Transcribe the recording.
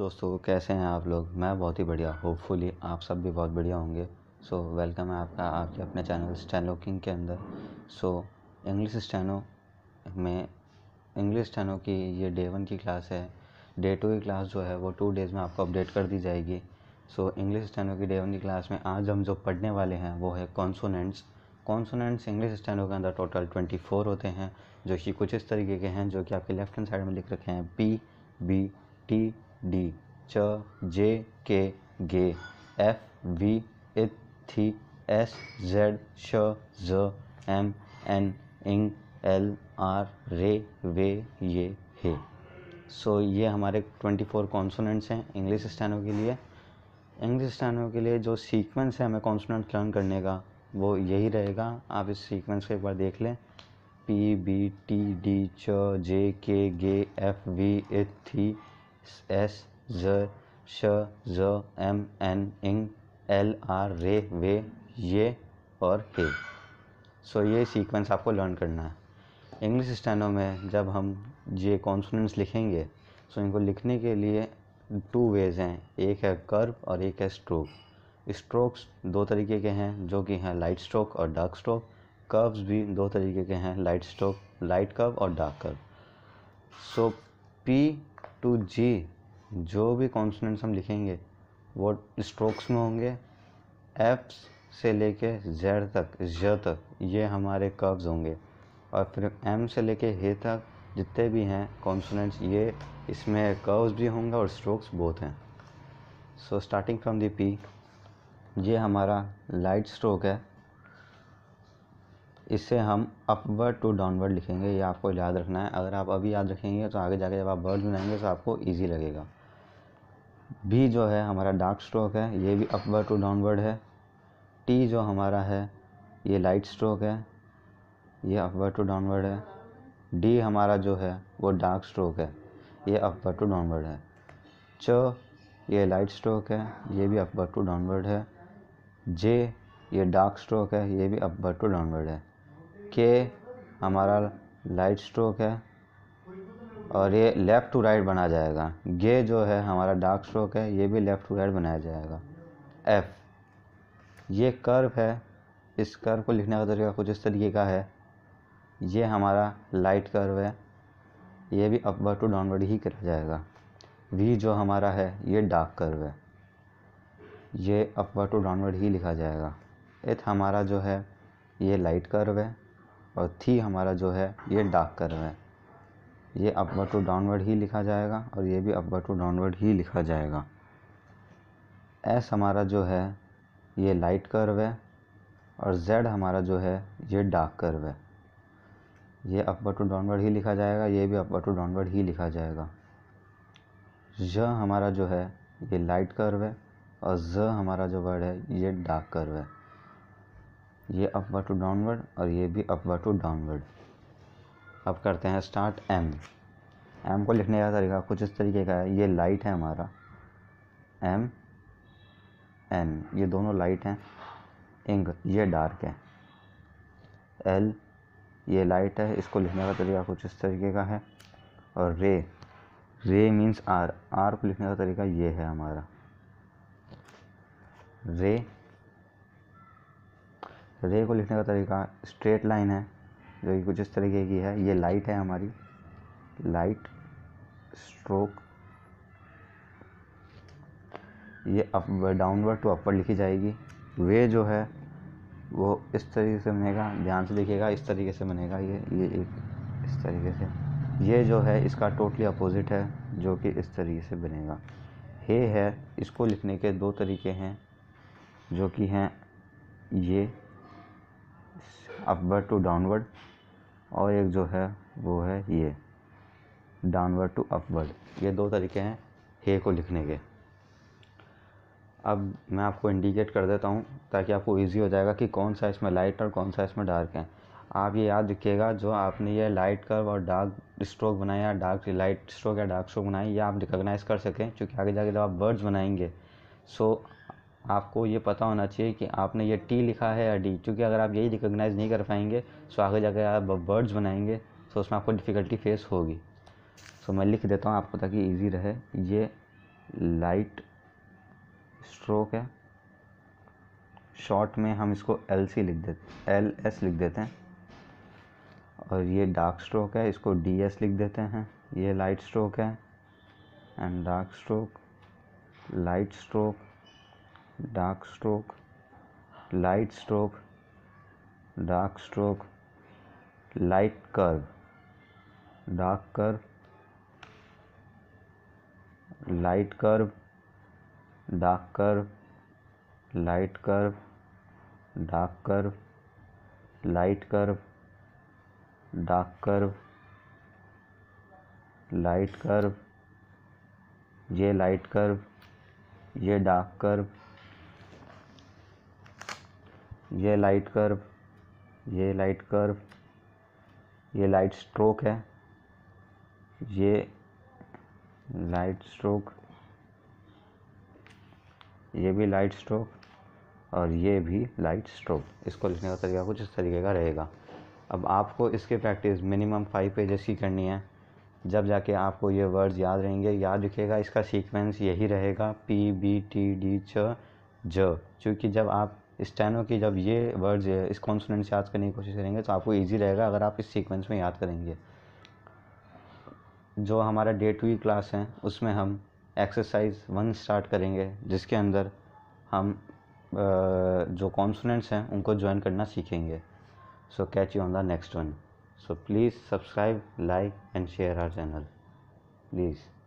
दोस्तों कैसे हैं आप लोग मैं बहुत ही बढ़िया होपफुली आप सब भी बहुत बढ़िया होंगे सो so, वेलकम है आपका आपके अपने चैनल स्टैनो किंग के अंदर सो इंग्लिश स्टैनो में इंग्लिश स्टैनो की ये डे वन की क्लास है डे टू की क्लास जो है वो टू डेज़ में आपको अपडेट कर दी जाएगी सो इंग्लिश स्टैनो की डे वन की क्लास में आज हम जो पढ़ने वाले हैं वो है कॉन्सोनेंट्स कॉन्सोनेंट्स इंग्लिश स्टैंडो के अंदर टोटल ट्वेंटी फोर होते हैं जो कि कुछ इस तरीके के हैं जो कि आपके लेफ्ट हैंड साइड में लिख रखे हैं पी बी टी डी च जे के गे एफ वी इत थी एस जेड श ज एम एन इंग एल आर रे वे ये हे सो so, ये हमारे 24 कॉन्सोनेंट्स हैं इंग्लिश स्टैनो के लिए इंग्लिश स्टैनो के लिए जो सीक्वेंस है हमें कॉन्सोनेंट लर्न करने का वो यही रहेगा आप इस सीक्वेंस को एक बार देख लें पी बी टी डी च जे के गे एफ वी एथ थी एस ज श ज एम एन इंग एल आर रे वे ये और हे सो so, ये सीक्वेंस आपको लर्न करना है इंग्लिश स्टैंडो में जब हम ये कॉन्सोनेंट्स लिखेंगे सो so इनको लिखने के लिए टू वेज हैं एक है कर्व और एक है स्ट्रोक स्ट्रोक्स दो तरीके के हैं जो कि हैं लाइट स्ट्रोक और डार्क स्ट्रोक कर्व्स भी दो तरीके के हैं लाइट स्ट्रोक लाइट कर्व और dark curve so P to G जो भी कॉन्सोनेंट्स हम लिखेंगे वो स्ट्रोक्स में होंगे एफ से लेके जेड तक ज तक ये हमारे कर्व्स होंगे और फिर एम से लेके हे तक जितने भी हैं कॉन्सोनेंट्स ये इसमें कर्व्स भी होंगे और स्ट्रोक्स बहुत हैं so starting from the P ये हमारा लाइट स्ट्रोक है इसे हम अपवर्ड टू डाउनवर्ड लिखेंगे ये आपको याद रखना है अगर आप अभी याद रखेंगे तो आगे जाके जब आप वर्ड बनाएंगे तो आपको ईजी लगेगा बी जो है हमारा डार्क स्ट्रोक है ये भी अपवर्ड टू डाउनवर्ड है टी जो हमारा है ये लाइट स्ट्रोक है ये अपवर्ड टू डाउनवर्ड है डी हमारा जो है वो डार्क स्ट्रोक है ये अपवर्ड टू डाउनवर्ड है च ये लाइट स्ट्रोक है ये भी अपवर्ड टू डाउनवर्ड है जे ये डार्क स्ट्रोक है ये भी अपवर्ड टू डाउनवर्ड है के हमारा लाइट स्ट्रोक है और ये लेफ़्ट टू राइट बना जाएगा गे जो है हमारा डार्क स्ट्रोक है ये भी लेफ़्ट टू राइट बनाया जाएगा एफ़ ये कर्व है इस कर्व को लिखने का तरीका कुछ इस तरीके का है ये हमारा लाइट कर्व है ये भी अपवर्ड टू डाउनवर्ड ही करा जाएगा वी जो हमारा है ये डार्क कर्व है ये अपवर्ड टू डाउनवर्ड ही लिखा जाएगा एथ हमारा जो है ये लाइट कर्व है और थी हमारा जो है ये डाक कर्व है ये अपवर टू डाउनवर्ड ही लिखा जाएगा और ये भी अपवर टू डाउनवर्ड ही लिखा जाएगा एस हमारा जो है ये लाइट कर्व है और जेड हमारा जो है ये डार्क कर्व है ये अपवर टू डाउनवर्ड ही लिखा जाएगा ये भी अपवर टू डाउनवर्ड ही लिखा जाएगा ज हमारा जो है ये लाइट कर्व है और ज हमारा जो वर्ड है ये डार्क कर्व है ये अपवर्ड टू डाउनवर्ड और ये भी अपवर्ड टू डाउनवर्ड अब करते हैं स्टार्ट एम एम को लिखने का तरीका कुछ इस तरीके का है ये लाइट है हमारा एम एन ये दोनों लाइट हैं इंक ये डार्क है एल ये लाइट है इसको लिखने का तरीका कुछ इस तरीके का है और रे रे मीन्स आर आर को लिखने का तरीका ये है हमारा रे रे को लिखने का तरीका स्ट्रेट लाइन है जो कि कुछ इस तरीके की है ये लाइट है हमारी लाइट स्ट्रोक ये अप डाउनवर्ड टू अपवर्ड लिखी जाएगी वे जो है वो इस तरीके से बनेगा ध्यान से देखिएगा इस तरीके से बनेगा ये ये एक इस तरीके से ये जो है इसका टोटली अपोजिट है जो कि इस तरीके से बनेगा हे है इसको लिखने के दो तरीके हैं जो कि हैं ये अपवर्ड टू डाउनवर्ड और एक जो है वो है ये डाउनवर्ड टू अपवर्ड ये दो तरीके हैं हे को लिखने के अब मैं आपको इंडिकेट कर देता हूँ ताकि आपको इजी हो जाएगा कि कौन सा इसमें लाइट और कौन सा इसमें डार्क है आप ये याद रखिएगा जो आपने ये लाइट कर्व और डार्क स्ट्रोक बनाया या डार्क लाइट स्ट्रोक या डार्क स्ट्रोक बनाई ये आप रिकोगनाइज़ कर सकें क्योंकि आगे जाके जब आप वर्ड्स बनाएंगे सो आपको ये पता होना चाहिए कि आपने ये टी लिखा है या डी क्योंकि अगर आप यही रिकोगनाइज़ नहीं कर पाएंगे सो तो आगे जाकर आप वर्ड्स बनाएंगे तो उसमें आपको डिफ़िकल्टी फेस होगी सो मैं लिख देता हूँ आपको ताकि ईजी रहे ये लाइट स्ट्रोक है शॉर्ट में हम इसको एल सी लिख देते एल एस लिख देते हैं और ये डार्क स्ट्रोक है इसको डी एस लिख देते हैं ये लाइट स्ट्रोक है and dark stroke light stroke dark stroke light stroke dark stroke light curve dark curve light curve dark curve light curve dark curve light curve dark curve light curve ये light curve ये dark curve ये light curve ये light curve ये light stroke है ये light stroke ये भी light stroke और ये भी लाइट स्ट्रोक इसको लिखने का तरीका कुछ इस तरीके का रहेगा अब आपको इसके प्रैक्टिस मिनिमम फाइव पेजेस की करनी है जब जाके आपको ये वर्ड्स याद रहेंगे याद रखिएगा इसका सीक्वेंस यही रहेगा पी बी टी डी च ज क्योंकि जब आप स्टैनो की जब ये वर्ड्स इस कॉन्सोनेंट से याद करने की कोशिश करेंगे तो आपको ईजी रहेगा अगर आप इस सीक्वेंस में याद करेंगे जो हमारा डे टू क्लास है उसमें हम एक्सरसाइज वन स्टार्ट करेंगे जिसके अंदर हम जो कॉन्सोनेंट्स हैं उनको ज्वाइन करना सीखेंगे so catch you on the next one so please subscribe like and share our channel please